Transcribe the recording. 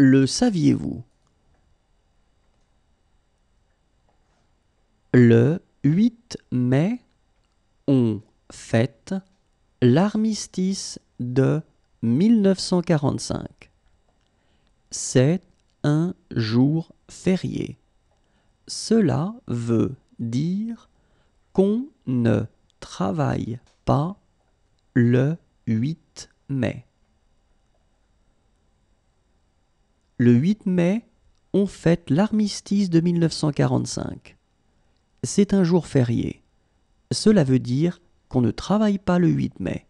Le saviez-vous Le 8 mai, on fête l'armistice de 1945. C'est un jour férié. Cela veut dire qu'on ne travaille pas le 8 mai. Le 8 mai, on fête l'armistice de 1945. C'est un jour férié. Cela veut dire qu'on ne travaille pas le 8 mai.